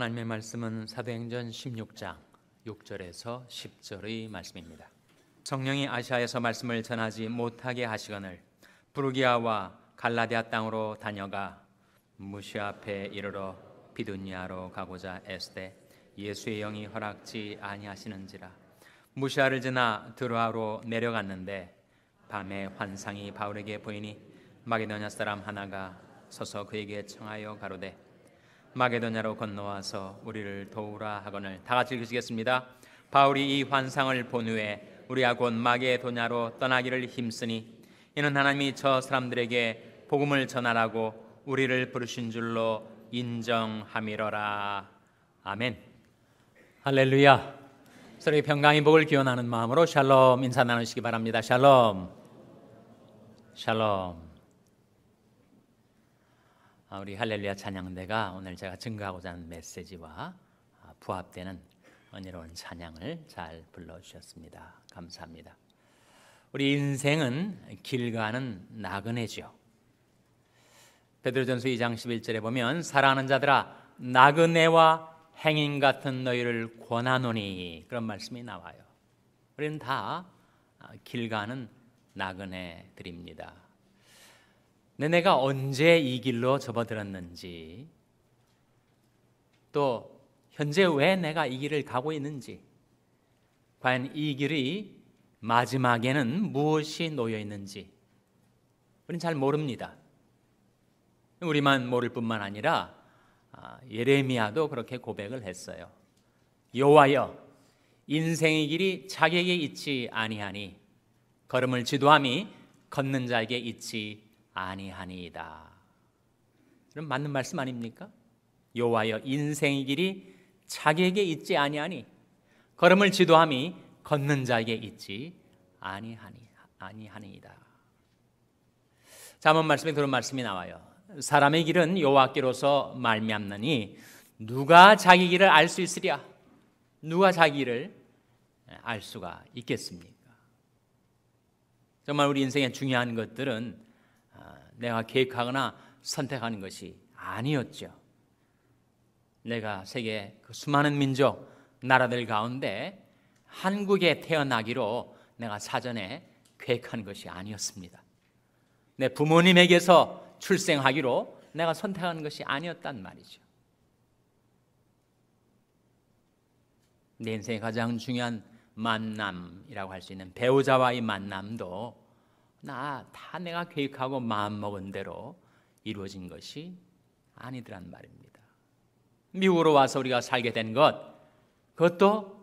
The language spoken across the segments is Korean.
하나님의 말씀은 사도행전 16장 6절에서 10절의 말씀입니다. 성령이 아시아에서 말씀을 전하지 못하게 하시거늘 부르기아와 갈라디아 땅으로 다녀가 무시 앞에 이르러 비두니아로 가고자 애스되 예수의 영이 허락지 아니하시는지라 무시아를 지나 드로아로 내려갔는데 밤에 환상이 바울에게 보이니 마게도냐 사람 하나가 서서 그에게 청하여 가로되 마게도냐로 건너와서 우리를 도우라 하거늘 다 같이 읽으시겠습니다. 바울이 이 환상을 본 후에 우리가 곧 마게도냐로 떠나기를 힘쓰니 이는 하나님이 저 사람들에게 복음을 전하라고 우리를 부르신 줄로 인정함이러라. 아멘. 할렐루야. 서로의 평강의 복을 기원하는 마음으로 샬롬 인사 나누시기 바랍니다. 샬롬. 샬롬. 아, 우리 할렐루야 찬양대가 오늘 제가 증거하고자 하는 메시지와 아, 부합되는 은혜로운 찬양을 잘 불러주셨습니다. 감사합니다. 우리 인생은 길 가는 나그네죠. 베드로전서 2장 11절에 보면 사랑하는 자들아 나그네와 행인 같은 너희를 권하노니 그런 말씀이 나와요. 우리는 다길 아, 가는 나그네들입니다. 내 내가 언제 이 길로 접어들었는지 또 현재 왜 내가 이 길을 가고 있는지 과연 이 길이 마지막에는 무엇이 놓여 있는지 우리는 잘 모릅니다. 우리만 모를 뿐만 아니라 아, 예레미야도 그렇게 고백을 했어요. 여호와여 인생의 길이 자기에게 있지 아니하니 걸음을 지도함이 걷는 자에게 있지 아니하니이다. 그럼 맞는 말씀 아닙니까? 여호와여 인생의 길이 자기에게 있지 아니하니 걸음을 지도함이 걷는 자에게 있지 아니하니 아니하니이다. 자문 말씀에 그런 말씀이 나와요. 사람의 길은 여호와께로서 말미암느니 누가 자기 길을 알 수 있으랴? 누가 자기 길알 수가 있겠습니까? 정말 우리 인생의 중요한 것들은 내가 계획하거나 선택하는 것이 아니었죠. 내가 세계 그 수많은 민족, 나라들 가운데 한국에 태어나기로 내가 사전에 계획한 것이 아니었습니다. 내 부모님에게서 출생하기로 내가 선택한 것이 아니었단 말이죠. 내 인생의 가장 중요한 만남이라고 할 수 있는 배우자와의 만남도 나다 내가 계획하고 마음먹은 대로 이루어진 것이 아니더란 말입니다. 미국으로 와서 우리가 살게 된 것, 그것도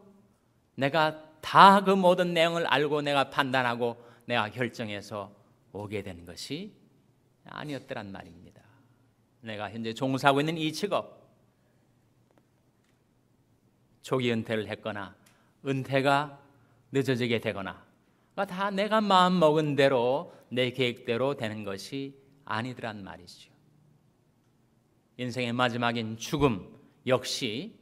내가 다 그 모든 내용을 알고 내가 판단하고 내가 결정해서 오게 된 것이 아니었더란 말입니다. 내가 현재 종사하고 있는 이 직업, 초기 은퇴를 했거나 은퇴가 늦어지게 되거나 그러니까 다 내가 마음 먹은 대로 내 계획대로 되는 것이 아니더란 말이죠. 인생의 마지막인 죽음 역시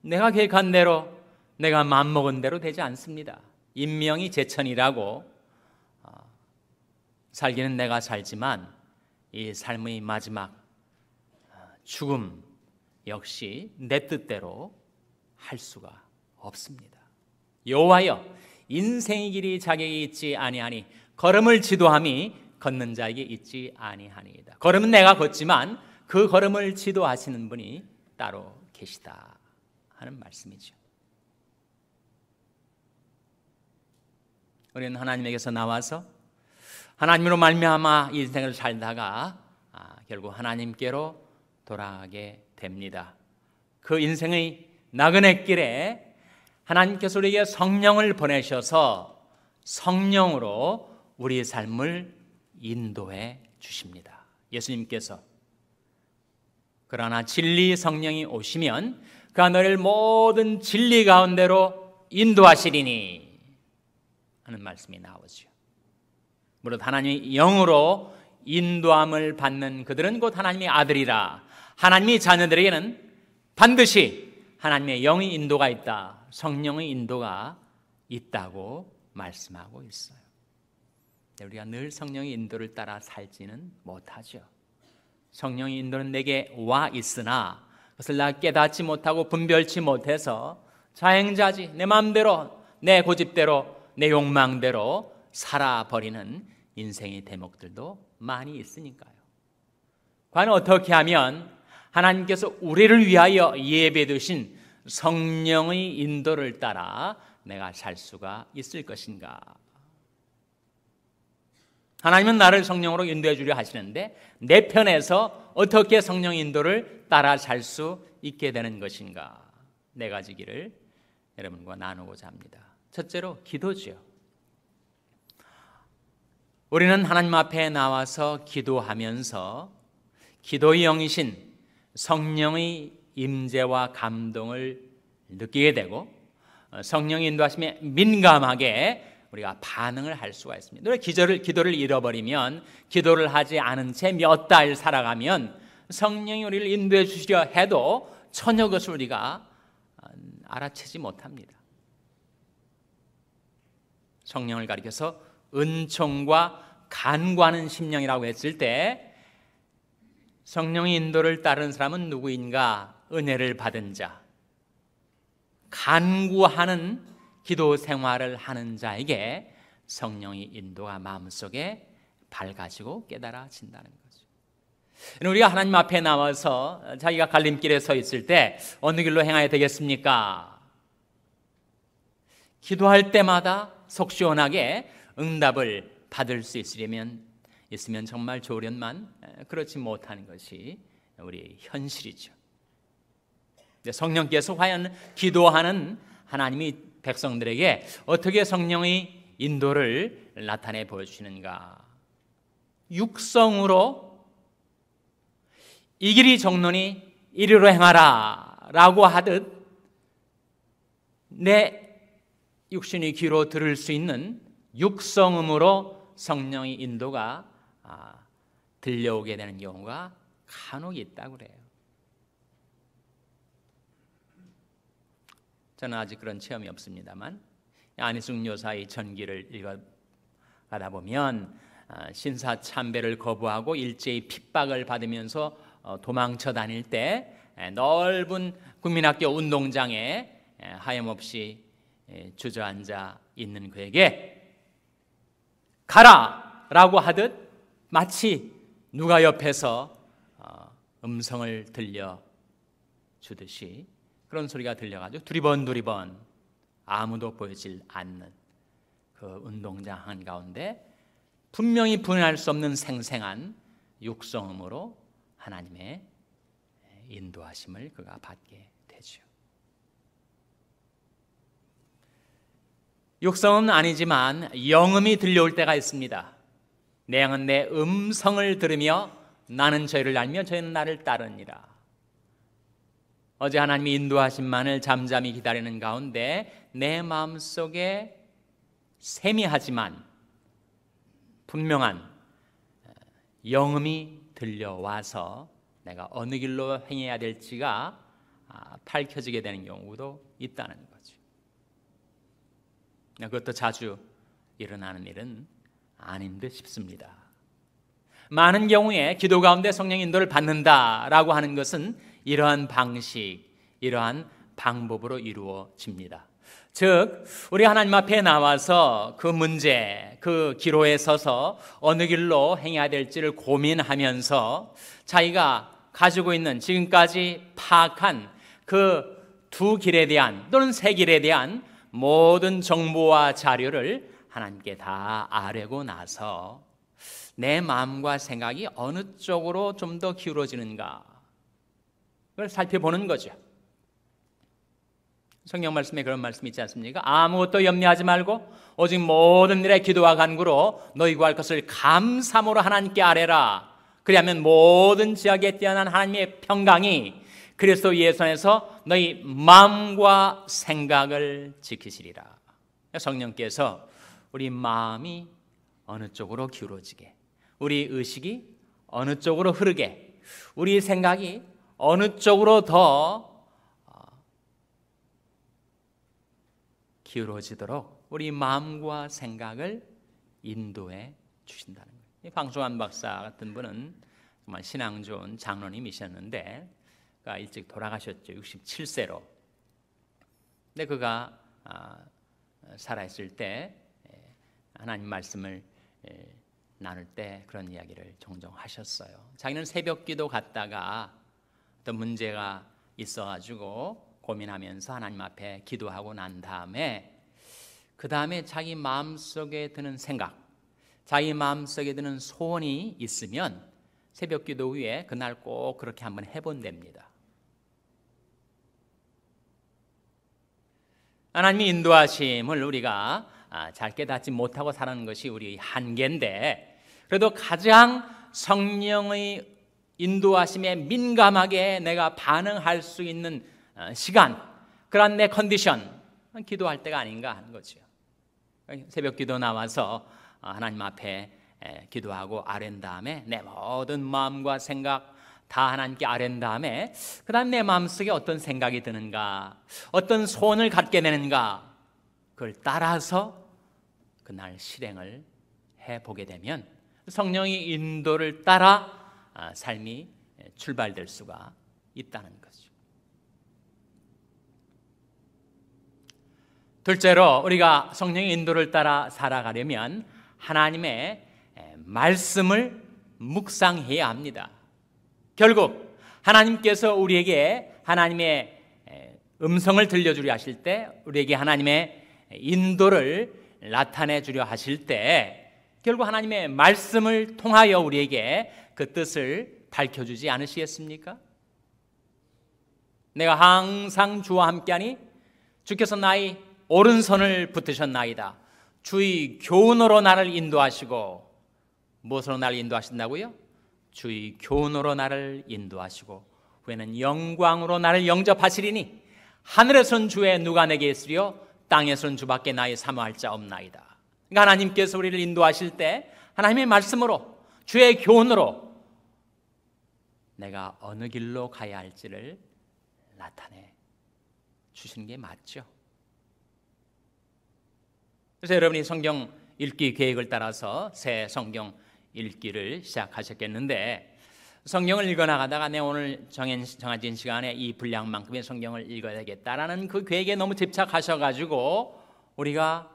내가 계획한 대로 내가 마음 먹은 대로 되지 않습니다. 인명이 제천이라고 어, 살기는 내가 살지만 이 삶의 마지막 어, 죽음 역시 내 뜻대로 할 수가 없습니다. 여호와여 인생의 길이 자기에게 있지 아니하니 걸음을 지도함이 걷는 자에게 있지 아니하니이다. 걸음은 내가 걷지만 그 걸음을 지도하시는 분이 따로 계시다 하는 말씀이죠. 우리는 하나님에게서 나와서 하나님으로 말미암아 인생을 살다가 아, 결국 하나님께로 돌아가게 됩니다. 그 인생의 나그네 길에 하나님께서 우리에게 성령을 보내셔서 성령으로 우리의 삶을 인도해 주십니다. 예수님께서 그러나 진리 성령이 오시면 그가 너를 모든 진리 가운데로 인도하시리니 하는 말씀이 나오죠. 무릇 하나님의 영으로 인도함을 받는 그들은 곧 하나님의 아들이라 하나님의 자녀들에게는 반드시 하나님의 영의 인도가 있다. 성령의 인도가 있다고 말씀하고 있어요. 우리가 늘 성령의 인도를 따라 살지는 못하죠. 성령의 인도는 내게 와 있으나 그것을 나 깨닫지 못하고 분별치 못해서 자행자지 내 마음대로 내 고집대로 내 욕망대로 살아버리는 인생의 대목들도 많이 있으니까요. 과연 어떻게 하면 하나님께서 우리를 위하여 예배 되신 성령의 인도를 따라 내가 살 수가 있을 것인가? 하나님은 나를 성령으로 인도해 주려 하시는데 내 편에서 어떻게 성령 인도를 따라 살 수 있게 되는 것인가? 네 가지 길을 여러분과 나누고자 합니다. 첫째로 기도지요. 우리는 하나님 앞에 나와서 기도하면서 기도의 영이신 성령의 임재와 감동을 느끼게 되고 어, 성령 인도하심에 민감하게 우리가 반응을 할 수가 있습니다. 우리 기절을 기도를 잃어버리면 기도를 하지 않은 채 몇 달 살아가면 성령이 우리를 인도해 주시려 해도 전혀 것을 우리가 어, 알아채지 못합니다. 성령을 가리켜서 은총과 간과하는 심령이라고 했을 때 성령의 인도를 따르는 사람은 누구인가? 은혜를 받은 자, 간구하는 기도 생활을 하는 자에게 성령의 인도가 마음속에 밝아지고 깨달아진다는 거죠. 우리가 하나님 앞에 나와서 자기가 갈림길에 서 있을 때 어느 길로 행해야 되겠습니까? 기도할 때마다 속 시원하게 응답을 받을 수 있으려면 있으면 정말 좋으련만 그렇지 못하는 것이 우리 현실이죠. 성령께서 과연 기도하는 하나님이 백성들에게 어떻게 성령의 인도를 나타내 보여주시는가? 육성으로 이 길이 정론이 이리로 행하라 라고 하듯 내 육신의 귀로 들을 수 있는 육성음으로 성령의 인도가 아, 들려오게 되는 경우가 간혹 있다고 그래요. 저는 아직 그런 체험이 없습니다만 안희숙 여사의 전기를 읽어가다 보면 아, 신사 참배를 거부하고 일제히 핍박을 받으면서 어, 도망쳐 다닐 때 넓은 국민학교 운동장에 하염없이 주저앉아 있는 그에게 가라! 라고 하듯 마치 누가 옆에서 어, 음성을 들려 주듯이 그런 소리가 들려가지고 두리번 두리번 아무도 보이질 않는 그 운동장 한 가운데 분명히 분할 수 없는 생생한 육성음으로 하나님의 인도하심을 그가 받게 되죠. 육성은 아니지만 영음이 들려올 때가 있습니다. 내 양은 내 음성을 들으며 나는 저희를 알며 저희는 나를 따르니라. 어제 하나님이 인도하신만을 잠잠히 기다리는 가운데 내 마음속에 세미하지만 분명한 어, 영음이 들려와서 내가 어느 길로 행해야 될지가 아, 밝혀지게 되는 경우도 있다는 거죠. 그것도 자주 일어나는 일은 아닌 듯 싶습니다. 많은 경우에 기도 가운데 성령 인도를 받는다라고 하는 것은 이러한 방식, 이러한 방법으로 이루어집니다. 즉, 우리 하나님 앞에 나와서 그 문제, 그 기로에 서서 어느 길로 행해야 될지를 고민하면서 자기가 가지고 있는 지금까지 파악한 그 두 길에 대한 또는 세 길에 대한 모든 정보와 자료를 하나님께 다 아뢰고 나서 내 마음과 생각이 어느 쪽으로 좀 더 기울어지는가 그걸 살펴보는 거죠. 성경 말씀에 그런 말씀 있지 않습니까? 아무것도 염려하지 말고 오직 모든 일에 기도와 간구로 너희 구할 것을 감사함으로 하나님께 아뢰라. 그리하면 모든 지역에 뛰어난 하나님의 평강이 그리스도 예수 안에서 너희 마음과 생각을 지키시리라. 성령께서 우리 마음이 어느 쪽으로 기울어지게, 우리 의식이 어느 쪽으로 흐르게, 우리 생각이 어느 쪽으로 더 아, 기울어지도록 우리 마음과 생각을 인도해 주신다는 거예요. 방송한 박사 같은 분은 정말 신앙 좋은 장로님이셨는데 그가 일찍 돌아가셨죠. 67세로. 근데 그가 아, 살아있을 때 예, 하나님 말씀을 예, 나눌 때 그런 이야기를 종종 하셨어요. 자기는 새벽 기도 갔다가 어떤 문제가 있어가지고 고민하면서 하나님 앞에 기도하고 난 다음에 그 다음에 자기 마음 속에 드는 생각, 자기 마음 속에 드는 소원이 있으면 새벽 기도 후에 그날 꼭 그렇게 한번 해본답니다. 하나님이 인도하심을 우리가 아, 잘 깨닫지 못하고 사는 것이 우리 한계인데 그래도 가장 성령의 인도하심에 민감하게 내가 반응할 수 있는 어, 시간, 그런 내 컨디션, 기도할 때가 아닌가 하는 거죠. 새벽 기도 나와서 어, 하나님 앞에 기도하고 아랜 다음에 내 모든 마음과 생각 다 하나님께 아랜 다음에 그 다음 내 마음속에 어떤 생각이 드는가 어떤 소원을 갖게 되는가 그걸 따라서 그날 실행을 해보게 되면 성령이 인도를 따라 아, 삶이 출발될 수가 있다는 거죠. 둘째로 우리가 성령의 인도를 따라 살아가려면 하나님의 말씀을 묵상해야 합니다. 결국 하나님께서 우리에게 하나님의 음성을 들려주려 하실 때 우리에게 하나님의 인도를 나타내 주려 하실 때 결국 하나님의 말씀을 통하여 우리에게 그 뜻을 밝혀주지 않으시겠습니까? 내가 항상 주와 함께하니 주께서 나의 오른손을 붙으셨나이다. 주의 교훈으로 나를 인도하시고 무엇으로 나를 인도하신다고요? 주의 교훈으로 나를 인도하시고 후에는 영광으로 나를 영접하시리니 하늘에선 주에 누가 내게 있으리요 땅에선 주밖에 나의 사모할 자 없나이다. 그러니까 하나님께서 우리를 인도하실 때 하나님의 말씀으로 주의 교훈으로 내가 어느 길로 가야 할지를 나타내 주시는 게 맞죠. 그래서 여러분이 성경 읽기 계획을 따라서 새 성경 읽기를 시작하셨겠는데 성경을 읽어 나가다가 내 오늘 정한, 정해진 시간에 이 분량만큼의 성경을 읽어야겠다라는 그 계획에 너무 집착하셔 가지고 우리가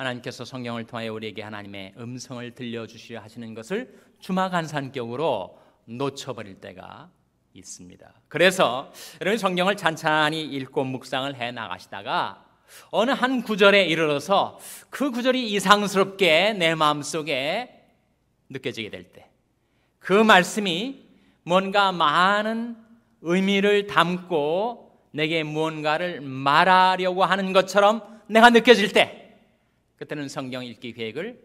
하나님께서 성경을 통하여 우리에게 하나님의 음성을 들려주시려 하시는 것을 주마간산격으로 놓쳐버릴 때가 있습니다. 그래서 여러분 성경을 찬찬히 읽고 묵상을 해 나가시다가 어느 한 구절에 이르러서 그 구절이 이상스럽게 내 마음속에 느껴지게 될 때 그 말씀이 뭔가 많은 의미를 담고 내게 무언가를 말하려고 하는 것처럼 내가 느껴질 때 그때는 성경 읽기 계획을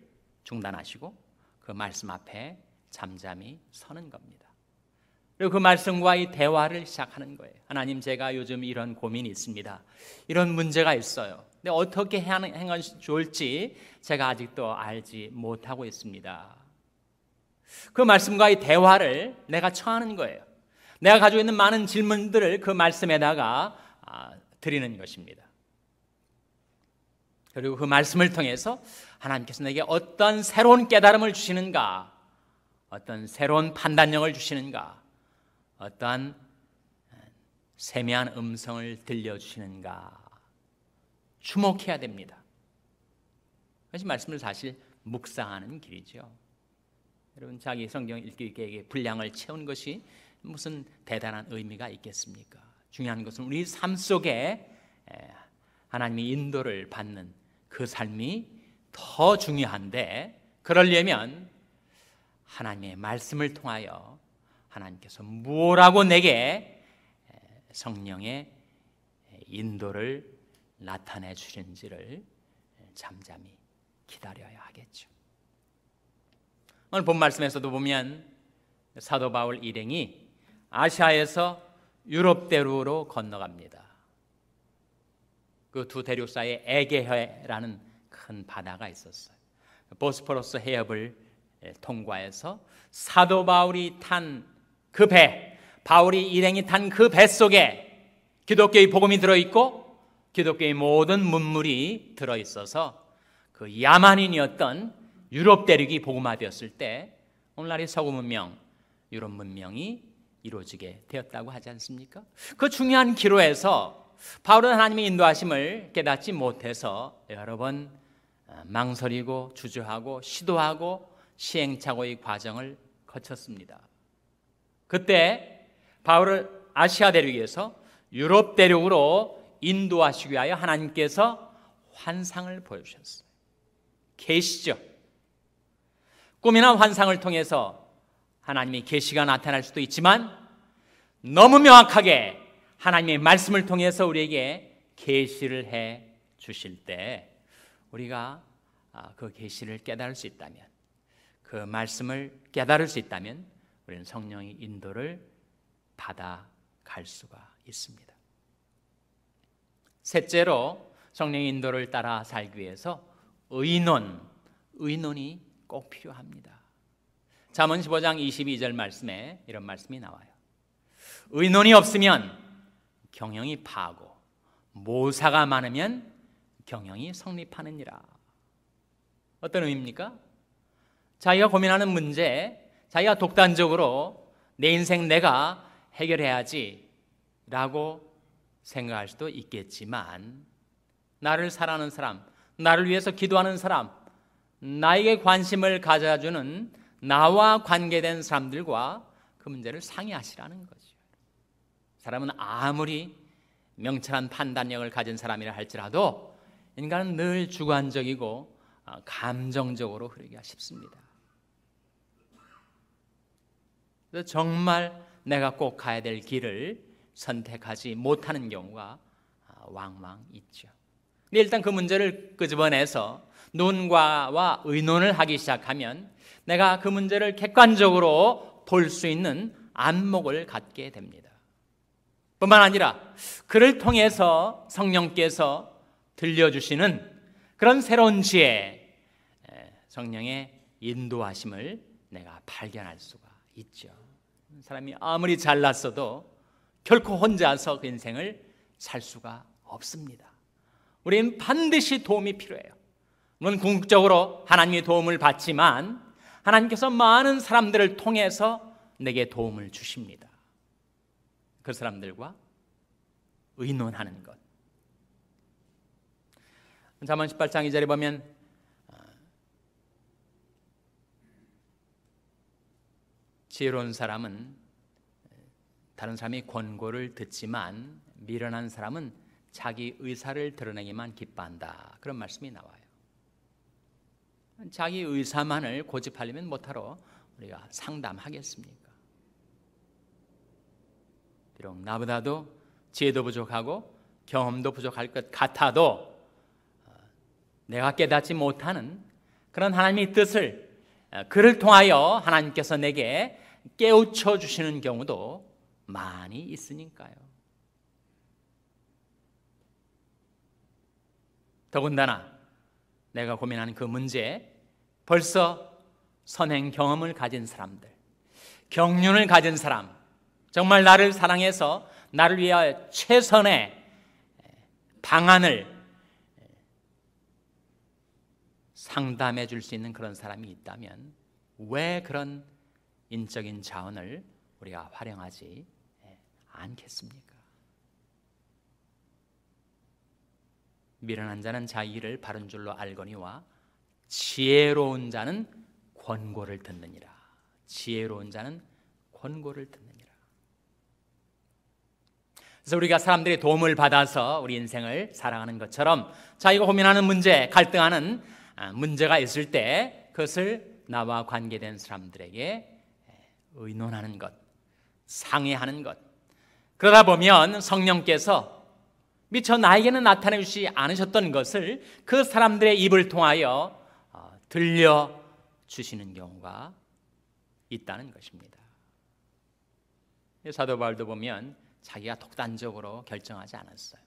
중단하시고 그 말씀 앞에 잠잠히 서는 겁니다. 그리고 그 말씀과의 대화를 시작하는 거예요. 하나님, 제가 요즘 이런 고민이 있습니다. 이런 문제가 있어요. 근데 어떻게 행하 좋을지 제가 아직도 알지 못하고 있습니다. 그 말씀과의 대화를 내가 처하는 거예요. 내가 가지고 있는 많은 질문들을 그 말씀에다가 아, 드리는 것입니다. 그리고 그 말씀을 통해서 하나님께서 내게 어떤 새로운 깨달음을 주시는가, 어떤 새로운 판단력을 주시는가, 어떠한 세미한 음성을 들려주시는가 주목해야 됩니다. 그것이 말씀을 사실 묵상하는 길이죠. 여러분 자기 성경 읽기 계획 분량을 채운 것이 무슨 대단한 의미가 있겠습니까? 중요한 것은 우리 삶 속에 하나님의 인도를 받는 그 삶이 더 중요한데 그러려면 하나님의 말씀을 통하여 하나님께서 뭐라고 내게 성령의 인도를 나타내 주신지를 잠잠히 기다려야 하겠죠. 오늘 본 말씀에서도 보면 사도 바울 일행이 아시아에서 유럽 대로로 건너갑니다. 그두 대륙사에 에게해라는 큰 바다가 있었어요. 보스포러스 해협을 예, 통과해서 사도 바울이 탄 그 배, 바울이 일행이 탄 그 배 속에 기독교의 복음이 들어 있고 기독교의 모든 문물이 들어 있어서 그 야만인이었던 유럽 대륙이 복음화되었을 때 오늘날의 서구 문명, 유럽 문명이 이루어지게 되었다고 하지 않습니까? 그 중요한 기로에서 바울은 하나님의 인도하심을 깨닫지 못해서 여러 번 아, 망설이고 주저하고 시도하고 시행착오의 과정을 거쳤습니다. 그때 바울을 아시아 대륙에서 유럽 대륙으로 인도하시기 위하여 하나님께서 환상을 보여주셨어요. 계시죠. 꿈이나 환상을 통해서 하나님의 계시가 나타날 수도 있지만 너무 명확하게 하나님의 말씀을 통해서 우리에게 계시를 해 주실 때 우리가 아, 그 계시를 깨달을 수 있다면 그 말씀을 깨달을 수 있다면 우리는 성령의 인도를 받아갈 수가 있습니다. 셋째로 성령의 인도를 따라 살기 위해서 의논, 의논이 꼭 필요합니다. 잠언 15장 22절 말씀에 이런 말씀이 나와요. 의논이 없으면 경영이 파하고 모사가 많으면 경영이 성립하느니라. 어떤 의미입니까? 자기가 고민하는 문제, 자기가 독단적으로 내 인생 내가 해결해야지 라고 생각할 수도 있겠지만, 나를 사랑하는 사람, 나를 위해서 기도하는 사람, 나에게 관심을 가져주는 나와 관계된 사람들과 그 문제를 상의하시라는 거죠. 사람은 아무리 명철한 판단력을 가진 사람이라 할지라도 인간은 늘 주관적이고 어, 감정적으로 흐르기가 쉽습니다. 정말 내가 꼭 가야 될 길을 선택하지 못하는 경우가 어, 왕망 있죠. 근데 일단 그 문제를 끄집어내서 논과와 의논을 하기 시작하면 내가 그 문제를 객관적으로 볼 수 있는 안목을 갖게 됩니다. 뿐만 아니라 그를 통해서 성령께서 들려주시는 그런 새로운 지혜, 성령의 인도하심을 내가 발견할 수가 있죠. 사람이 아무리 잘났어도 결코 혼자서 그 인생을 살 수가 없습니다. 우리는 반드시 도움이 필요해요. 물론 궁극적으로 하나님의 도움을 받지만 하나님께서 많은 사람들을 통해서 내게 도움을 주십니다. 그 사람들과 의논하는 것. 잠언 18장 2절에 보면 어, 지혜로운 사람은 다른 사람이 권고를 듣지만 미련한 사람은 자기 의사를 드러내기만 기뻐한다. 그런 말씀이 나와요. 자기 의사만을 고집하려면 못하러 우리가 상담하겠습니까? 비록 나보다도 지혜도 부족하고 경험도 부족할 것 같아도 어, 내가 깨닫지 못하는 그런 하나님의 뜻을 어, 그를 통하여 하나님께서 내게 깨우쳐 주시는 경우도 많이 있으니까요. 더군다나 내가 고민하는 그 문제 벌써 선행 경험을 가진 사람들, 경륜을 가진 사람, 정말 나를 사랑해서 나를 위하여 최선의 방안을 상담해 줄 수 있는 그런 사람이 있다면 왜 그런 인적인 자원을 우리가 활용하지 않겠습니까? 미련한 자는 자기를 바른 줄로 알거니와 지혜로운 자는 권고를 듣느니라. 지혜로운 자는 권고를 듣느니라. 그래서 우리가 사람들의 도움을 받아서 우리 인생을 사랑하는 것처럼 자기가 고민하는 문제, 갈등하는 아, 문제가 있을 때 그것을 나와 관계된 사람들에게 의논하는 것, 상의하는 것. 그러다 보면 성령께서 미처 나에게는 나타내주지 않으셨던 것을 그 사람들의 입을 통하여 어, 들려 주시는 경우가 있다는 것입니다. 사도 바울도 보면 자기가 독단적으로 결정하지 않았어요.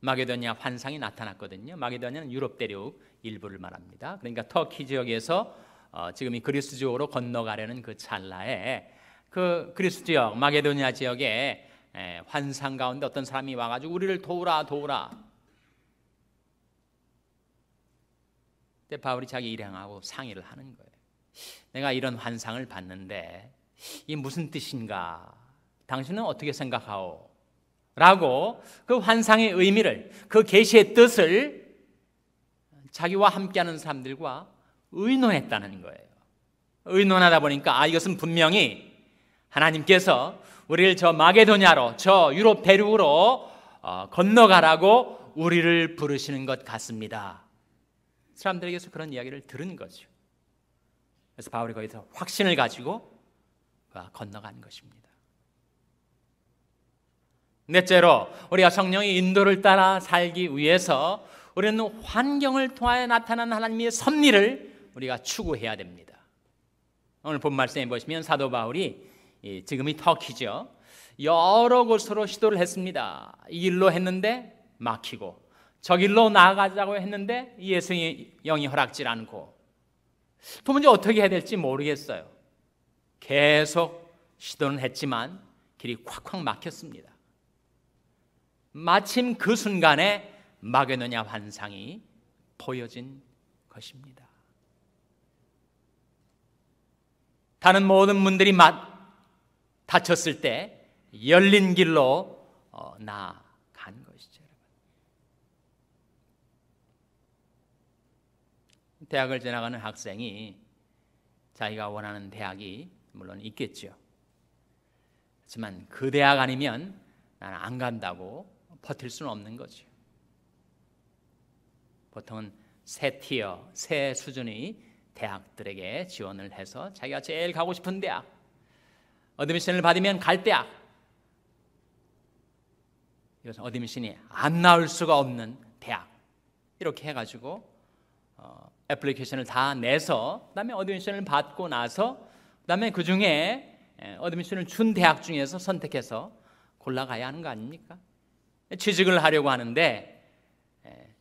마게도니아 환상이 나타났거든요. 마게도니아는 유럽 대륙 일부를 말합니다. 그러니까 터키 지역에서 어, 지금 이 그리스 지역으로 건너가려는 그 찰나에 그 그리스 지역, 마게도니아 지역에 에, 환상 가운데 어떤 사람이 와가지고 우리를 도우라 도우라. 때 바울이 자기 일행하고 상의를 하는 거예요. 내가 이런 환상을 봤는데 이 무슨 뜻인가? 당신은 어떻게 생각하오? 라고 그 환상의 의미를 그 계시의 뜻을 자기와 함께하는 사람들과 의논했다는 거예요. 의논하다 보니까 아 이것은 분명히 하나님께서 우리를 저 마게도냐로 저 유럽 대륙으로 어, 건너가라고 우리를 부르시는 것 같습니다. 사람들에게서 그런 이야기를 들은 거죠. 그래서 바울이 거기서 확신을 가지고 아, 건너간 것입니다. 넷째로 우리가 성령의 인도를 따라 살기 위해서 우리는 환경을 통하여 나타난 하나님의 섭리를 우리가 추구해야 됩니다. 오늘 본 말씀에 보시면 사도 바울이 지금이 터키죠. 여러 곳으로 시도를 했습니다. 이 길로 했는데 막히고 저 길로 나아가자고 했는데 예수의 영이 허락질 않고 도무지 어떻게 해야 될지 모르겠어요. 계속 시도는 했지만 길이 콱콱 막혔습니다. 마침 그 순간에 마게노냐 환상이 보여진 것입니다. 다른 모든 문들이 닫혔을 때 열린 길로 어, 나간 것이죠. 대학을 지나가는 학생이 자기가 원하는 대학이 물론 있겠죠. 하지만 그 대학 아니면 나는 안 간다고 버틸 수는 없는 거죠. 보통은 새 티어, 새 수준의 대학들에게 지원을 해서 자기가 제일 가고 싶은 대학, 어드미션을 받으면 갈 대학. 이것은 어드미션이 안 나올 수가 없는 대학. 이렇게 해가지고 어, 애플리케이션을 다 내서 그다음에 어드미션을 받고 나서 그다음에 그 중에 어드미션을 준 대학 중에서 선택해서 골라가야 하는 거 아닙니까? 취직을 하려고 하는데 예,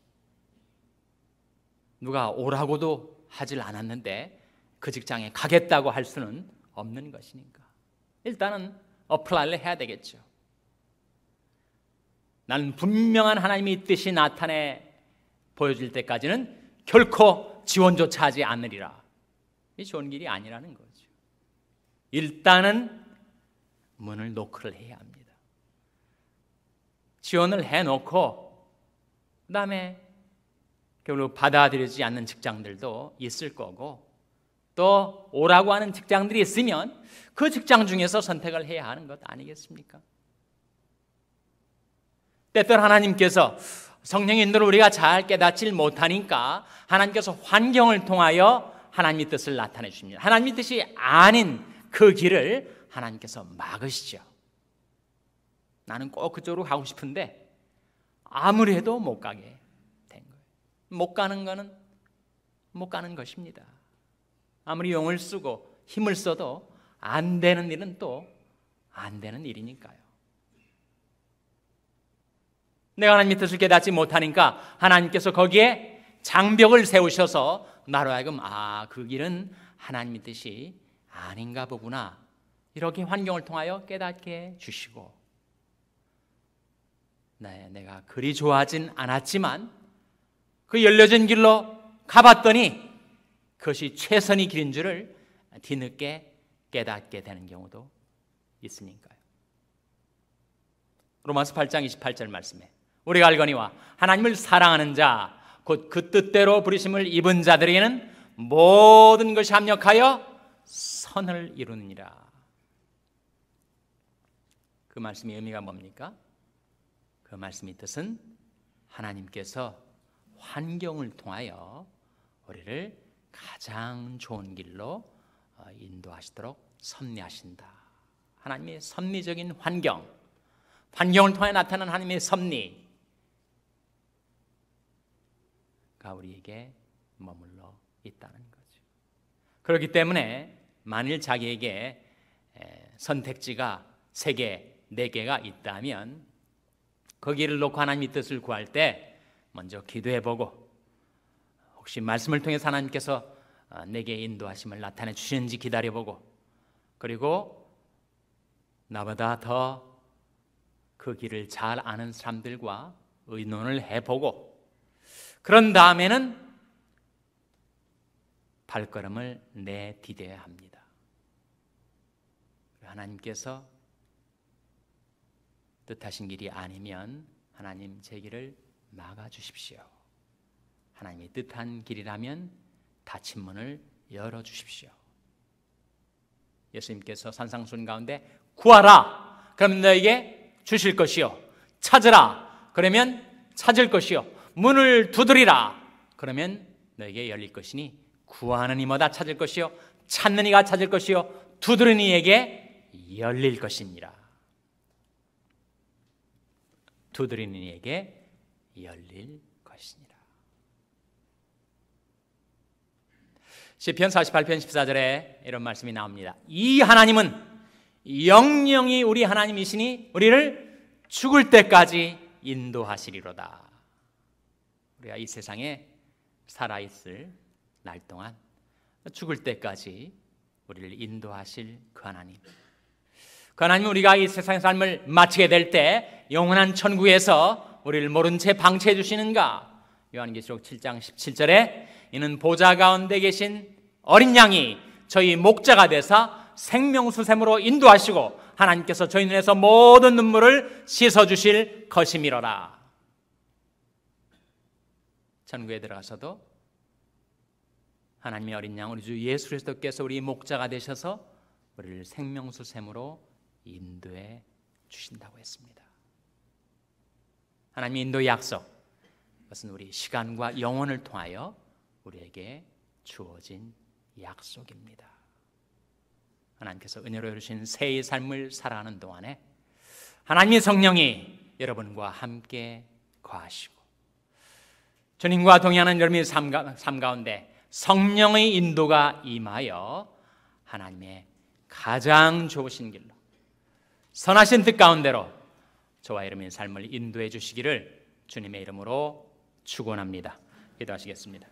누가 오라고도 하질 않았는데 그 직장에 가겠다고 할 수는 없는 것이니까 일단은 어플라이를 해야 되겠죠. 나는 분명한 하나님의 뜻이 나타내 보여질 때까지는 결코 지원조차 하지 않으리라. 이 좋은 길이 아니라는 거죠. 일단은 문을 노크를 해야 합니다. 지원을 해놓고 그 다음에 결국 받아들여지지 않는 직장들도 있을 거고 또 오라고 하는 직장들이 있으면 그 직장 중에서 선택을 해야 하는 것 아니겠습니까? 때때로 하나님께서 성령의 인도를 우리가 잘 깨닫질 못하니까 하나님께서 환경을 통하여 하나님의 뜻을 나타내 주십니다. 하나님의 뜻이 아닌 그 길을 하나님께서 막으시죠. 나는 꼭 그쪽으로 가고 싶은데 아무리 해도 못 가게 된 거예요. 못 가는 거는 못 가는 것입니다. 아무리 용을 쓰고 힘을 써도 안 되는 일은 또 안 되는 일이니까요. 내가 하나님 뜻을 깨닫지 못하니까 하나님께서 거기에 장벽을 세우셔서 나로 하여금 아, 그 길은 하나님의 뜻이 아닌가 보구나. 이렇게 환경을 통하여 깨닫게 주시고 네, 내가 그리 좋아하진 않았지만 그 열려진 길로 가봤더니 그것이 최선의 길인 줄을 뒤늦게 깨닫게 되는 경우도 있으니까요. 로마서 8장 28절 말씀에 우리가 알거니와 하나님을 사랑하는 자 곧 그 뜻대로 부르심을 입은 자들에게는 모든 것이 합력하여 선을 이루느니라. 그 말씀의 의미가 뭡니까? 그 말씀의 뜻은 하나님께서 환경을 통하여 우리를 가장 좋은 길로 어, 인도하시도록 섭리하신다. 하나님의 섭리적인 환경, 환경을 통해 나타난 하나님의 섭리가 우리에게 머물러 있다는 거죠. 그렇기 때문에 만일 자기에게 선택지가 세 개, 네 개가 있다면 거기를 놓고 하나님의 뜻을 구할 때 먼저 기도해 보고 혹시 말씀을 통해 하나님께서 어, 내게 인도하심을 나타내 주시는지 기다려 보고 그리고 나보다 더 그 길을 잘 아는 사람들과 의논을 해 보고 그런 다음에는 발걸음을 내디뎌야 합니다. 하나님께서 뜻하신 길이 아니면 하나님 제 길을 막아 주십시오. 하나님이 뜻한 길이라면 닫힌 문을 열어 주십시오. 예수님께서 산상순 가운데 구하라. 그럼 너에게 주실 것이요. 찾으라. 그러면 찾을 것이요. 문을 두드리라. 그러면 너에게 열릴 것이니 구하는 이마다 찾을 것이요. 찾는 이가 찾을 것이요. 두드리는 이에게 열릴 것입니다. 두드리는 이에게 열릴 것이니라. 시편 48편 14절에 이런 말씀이 나옵니다. 이 하나님은 영영이 우리 하나님이시니 우리를 죽을 때까지 인도하시리로다. 우리가 이 세상에 살아 있을 날 동안 죽을 때까지 우리를 인도하실 그 하나님. 그 하나님 우리가 이 세상의 삶을 마치게 될 때 영원한 천국에서 우리를 모른 채 방치해 주시는가? 요한계시록 7장 17절에 이는 보좌 가운데 계신 어린 양이 저희 목자가 되사 생명수샘으로 인도하시고 하나님께서 저희 눈에서 모든 눈물을 씻어 주실 것이미러라. 천국에 들어가서도 하나님의 어린 양 우리 주 예수 그리스도께서 우리 목자가 되셔서 우리를 생명수샘으로 인도해 주신다고 했습니다. 하나님의 인도 약속. 그것은 우리 시간과 영혼을 통하여 우리에게 주어진 약속입니다. 하나님께서 은혜로 주신 새의 삶을 살아가는 동안에 하나님의 성령이 여러분과 함께 거하시고 주님과 동의하는 여러분의 삶 가운데 성령의 인도가 임하여 하나님의 가장 좋으신 길로 선하신 뜻 가운데로 저와 여러분의 삶을 인도해 주시기를 주님의 이름으로 축원합니다. 기도하시겠습니다.